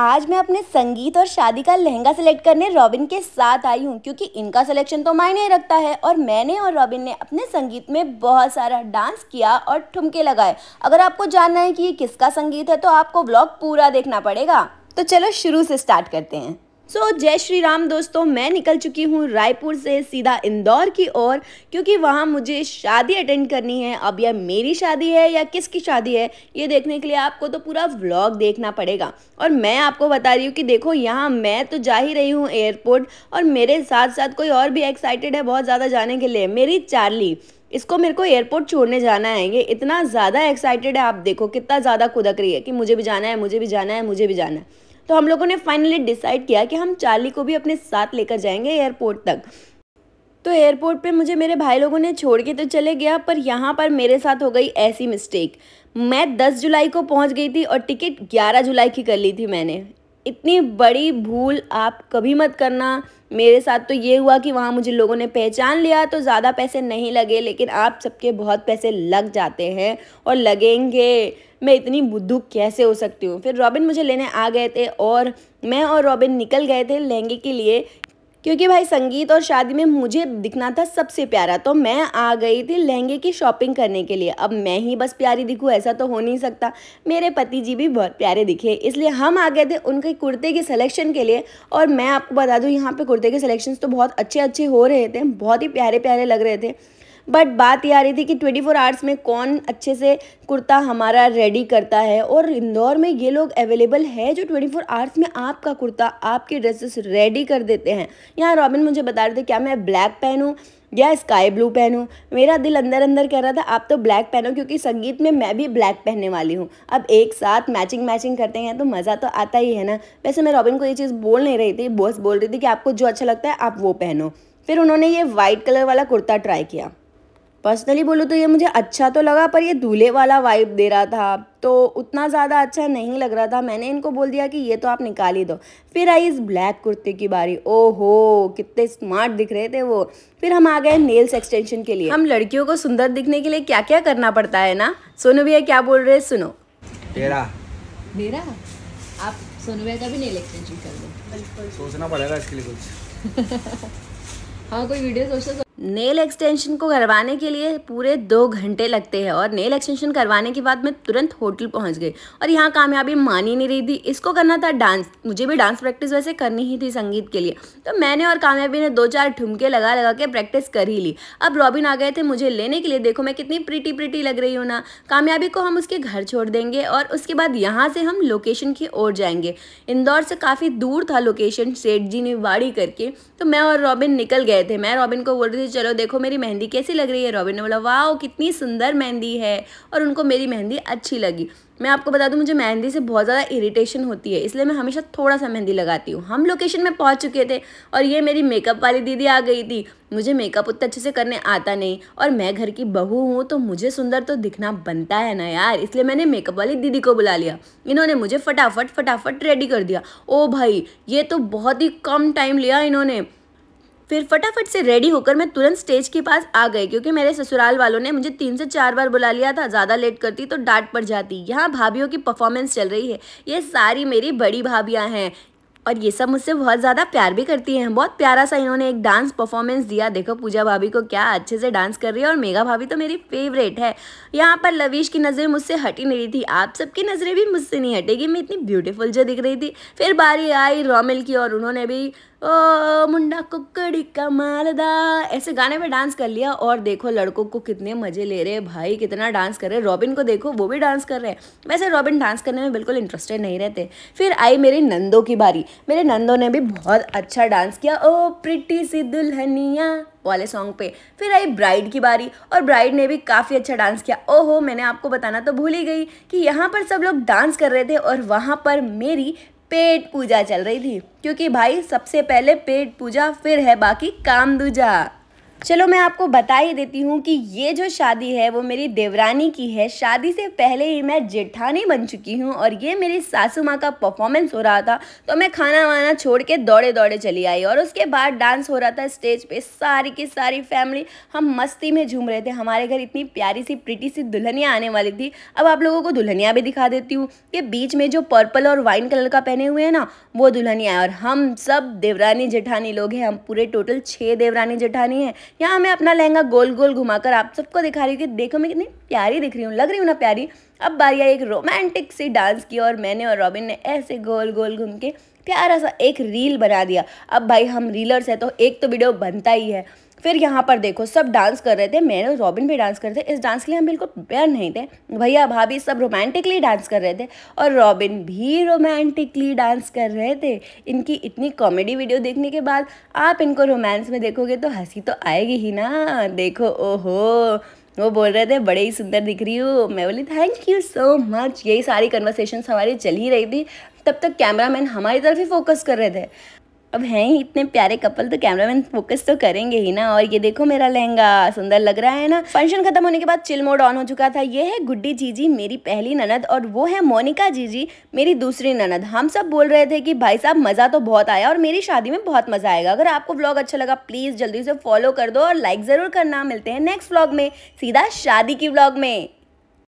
आज मैं अपने संगीत और शादी का लहंगा सिलेक्ट करने रॉबिन के साथ आई हूँ क्योंकि इनका सिलेक्शन तो मायने रखता है और मैंने और रॉबिन ने अपने संगीत में बहुत सारा डांस किया और ठुमके लगाए अगर आपको जानना है कि ये किसका संगीत है तो आपको ब्लॉग पूरा देखना पड़ेगा तो चलो शुरू से स्टार्ट करते हैं सो so, जय श्री राम दोस्तों मैं निकल चुकी हूँ रायपुर से सीधा इंदौर की ओर क्योंकि वहाँ मुझे शादी अटेंड करनी है अब यह मेरी शादी है या किसकी शादी है ये देखने के लिए आपको तो पूरा व्लॉग देखना पड़ेगा और मैं आपको बता रही हूँ कि देखो यहाँ मैं तो जा ही रही हूँ एयरपोर्ट और मेरे साथ साथ कोई और भी एक्साइटेड है बहुत ज़्यादा जाने के लिए मेरी चार्ली इसको मेरे को एयरपोर्ट छोड़ने जाना है ये इतना ज़्यादा एक्साइटेड है आप देखो कितना ज़्यादा कुदक रही है कि मुझे भी जाना है मुझे भी जाना है मुझे भी जाना है तो हम लोगों ने फाइनली डिसाइड किया कि हम चार्ली को भी अपने साथ लेकर जाएंगे एयरपोर्ट तक तो एयरपोर्ट पे मुझे मेरे भाई लोगों ने छोड़ के तो चले गया पर यहाँ पर मेरे साथ हो गई ऐसी मिस्टेक मैं 10 जुलाई को पहुँच गई थी और टिकट 11 जुलाई की कर ली थी मैंने इतनी बड़ी भूल आप कभी मत करना मेरे साथ तो ये हुआ कि वहाँ मुझे लोगों ने पहचान लिया तो ज़्यादा पैसे नहीं लगे लेकिन आप सबके बहुत पैसे लग जाते हैं और लगेंगे मैं इतनी बुद्धू कैसे हो सकती हूँ फिर रॉबिन मुझे लेने आ गए थे और मैं और रॉबिन निकल गए थे लहंगे के लिए क्योंकि भाई संगीत और शादी में मुझे दिखना था सबसे प्यारा तो मैं आ गई थी लहंगे की शॉपिंग करने के लिए अब मैं ही बस प्यारी दिखूँ ऐसा तो हो नहीं सकता मेरे पति जी भी बहुत प्यारे दिखे इसलिए हम आ गए थे उनके कुर्ते के सिलेक्शन के लिए और मैं आपको बता दूँ यहाँ पर कुर्ते के सिलेक्शन तो बहुत अच्छे अच्छे हो रहे थे बहुत ही प्यारे प्यारे लग रहे थे बट बात ये आ रही थी कि ट्वेंटी फोर आवर्स में कौन अच्छे से कुर्ता हमारा रेडी करता है और इंदौर में ये लोग अवेलेबल है जो ट्वेंटी फोर आवर्स में आपका कुर्ता आपके ड्रेसेस रेडी कर देते हैं यहाँ रॉबिन मुझे बता रहे थे क्या मैं ब्लैक पहनूँ या स्काई ब्लू पहनूँ मेरा दिल अंदर अंदर कह रहा था आप तो ब्लैक पहनो क्योंकि संगीत में मैं भी ब्लैक पहनने वाली हूँ अब एक साथ मैचिंग मैचिंग करते हैं तो मज़ा तो आता ही है ना वैसे मैं रॉबिन को ये चीज़ बोल नहीं रही थी बॉस बोल रही थी कि आपको जो अच्छा लगता है आप वो पहनो फिर उन्होंने ये वाइट कलर वाला कुर्ता ट्राई किया पर्सनली बोलो तो ये मुझे अच्छा तो लगा पर ये दूल्हे वाला वाइब दे रहा था तो उतना ज़्यादा अच्छा नहीं लग रहा था मैंने इनको बोल दिया कि ये तो आप निकाल ही दो फिर आई इस ब्लैक कुर्ते की बारी ओहो कितने स्मार्ट दिख रहे थे वो फिर हम आ गए नेल्स एक्सटेंशन के लिए हम लड़कियों को सुंदर दिखने के लिए क्या क्या करना पड़ता है ना सोनू भैया क्या बोल रहे सुनो मेरा मेरा आप सोनू भैया का भी नेल एक्सटेंशन कर दो सोचना पड़ेगा इसके लिए कुछ हाँ कोई वीडियो सोचो नेल एक्सटेंशन को करवाने के लिए पूरे दो घंटे लगते हैं और नेल एक्सटेंशन करवाने के बाद मैं तुरंत होटल पहुंच गई और यहाँ कामयाबी मान ही नहीं रही थी इसको करना था डांस मुझे भी डांस प्रैक्टिस वैसे करनी ही थी संगीत के लिए तो मैंने और कामयाबी ने दो चार ठुमके लगा लगा के प्रैक्टिस कर ही ली अब रॉबिन आ गए थे मुझे लेने के लिए देखो मैं कितनी प्रिटी प्रिटी लग रही हूँ ना कामयाबी को हम उसके घर छोड़ देंगे और उसके बाद यहाँ से हम लोकेशन की ओर जाएंगे इंदौर से काफ़ी दूर था लोकेशन सेठ जी ने वाड़ी करके तो मैं और रॉबिन निकल गए थे मैं रॉबिन को बोल रही थी चलो देखो मेरी मेहंदी कैसी लग रही है रॉबिन ने बोला वाह कितनी सुंदर मेहंदी है और उनको मेरी मेहंदी अच्छी लगी मैं आपको बता दूं मुझे मेहंदी से बहुत ज़्यादा इरिटेशन होती है इसलिए मैं हमेशा थोड़ा सा मेहंदी लगाती हूँ हम लोकेशन में पहुँच चुके थे और ये मेरी मेकअप वाली दीदी आ गई थी मुझे मेकअप उतना अच्छे से करने आता नहीं और मैं घर की बहू हूँ तो मुझे सुंदर तो दिखना बनता है ना यार इसलिए मैंने मेकअप वाली दीदी को बुला लिया इन्होंने मुझे फटाफट फटाफट रेडी कर दिया ओ भाई ये तो बहुत ही कम टाइम लिया इन्होंने फिर फटाफट से रेडी होकर मैं तुरंत स्टेज के पास आ गई क्योंकि मेरे ससुराल वालों ने मुझे तीन से चार बार बुला लिया था ज़्यादा लेट करती तो डांट पड़ जाती यहाँ भाभीियों की परफॉर्मेंस चल रही है ये सारी मेरी बड़ी भाभियाँ हैं और ये सब मुझसे बहुत ज़्यादा प्यार भी करती हैं बहुत प्यारा सा इन्होंने एक डांस परफॉर्मेंस दिया देखो पूजा भाभी को क्या अच्छे से डांस कर रही है और मेघा भाभी तो मेरी फेवरेट है यहाँ पर लवीश की नज़रें मुझसे हटी नहीं थी आप सबकी नज़रें भी मुझसे नहीं हटेगी मैं इतनी ब्यूटीफुल जो दिख रही थी फिर बारी आई रोमिल की और उन्होंने भी ओ मुंडा कुकड़ी का मारदा ऐसे गाने पे डांस कर लिया और देखो लड़कों को कितने मज़े ले रहे हैं भाई कितना डांस कर रहे हैं रॉबिन को देखो वो भी डांस कर रहे हैं वैसे रॉबिन डांस करने में बिल्कुल इंटरेस्टेड नहीं रहते फिर आई मेरी नंदो की बारी मेरे नंदों ने भी बहुत अच्छा डांस किया ओ प्रिटी सी दुल्हनिया वाले सॉन्ग पे फिर आई ब्राइड की बारी और ब्राइड ने भी काफ़ी अच्छा डांस किया ओहो मैंने आपको बताना तो भूल ही गई कि यहाँ पर सब लोग डांस कर रहे थे और वहाँ पर मेरी पेट पूजा चल रही थी क्योंकि भाई सबसे पहले पेट पूजा फिर है बाकी काम दूजा चलो मैं आपको बता ही देती हूँ कि ये जो शादी है वो मेरी देवरानी की है शादी से पहले ही मैं जेठानी बन चुकी हूँ और ये मेरी सासू माँ का परफॉर्मेंस हो रहा था तो मैं खाना वाना छोड़ के दौड़े दौड़े चली आई और उसके बाद डांस हो रहा था स्टेज पे सारी की सारी फैमिली हम मस्ती में झूम रहे थे हमारे घर इतनी प्यारी सी प्रिटी सी दुल्हनियाँ आने वाली थी अब आप लोगों को दुल्हनियाँ भी दिखा देती हूँ कि बीच में जो पर्पल और वाइन कलर का पहने हुए हैं ना वो दुल्हनियाँ और हम सब देवरानी जेठानी लोग हैं हम पूरे टोटल छः देवरानी जेठानी हैं यहाँ मैं अपना लहंगा गोल गोल घुमाकर आप सबको दिखा रही हूँ कि देखो मैं कितनी प्यारी दिख रही हूँ लग रही हूँ ना प्यारी अब बारी आई एक रोमांटिक सी डांस की और मैंने और रॉबिन ने ऐसे गोल गोल घूम के प्यारा सा एक रील बना दिया अब भाई हम रीलर्स हैं तो एक तो वीडियो बनता ही है फिर यहाँ पर देखो सब डांस कर रहे थे मैंने और रॉबिन भी डांस कर रहे थे इस डांस के लिए हम बिल्कुल प्यार नहीं थे भैया भाभी सब रोमांटिकली डांस कर रहे थे और रॉबिन भी रोमांटिकली डांस कर रहे थे इनकी इतनी कॉमेडी वीडियो देखने के बाद आप इनको रोमांस में देखोगे तो हंसी तो आएगी ही ना देखो ओहो वो बोल रहे थे बड़े ही सुंदर दिख रही हो मैं बोली थैंक यू सो मच यही सारी कन्वर्सेशन हमारी चल ही रही थी तब तक कैमरामैन हमारी तरफ ही फोकस कर रहे थे अब हैं ही इतने प्यारे कपल तो कैमरामैन फोकस तो करेंगे ही ना और ये देखो मेरा लहंगा सुंदर लग रहा है ना फंक्शन खत्म होने के बाद चिल मोड ऑन हो चुका था ये है गुड्डी जीजी मेरी पहली ननद और वो है मोनिका जीजी मेरी दूसरी ननद हम सब बोल रहे थे कि भाई साहब मज़ा तो बहुत आया और मेरी शादी में बहुत मज़ा आएगा अगर आपको ब्लॉग अच्छा लगा प्लीज़ जल्दी से फॉलो कर दो और लाइक ज़रूर करना मिलते हैं नेक्स्ट ब्लॉग में सीधा शादी की ब्लॉग में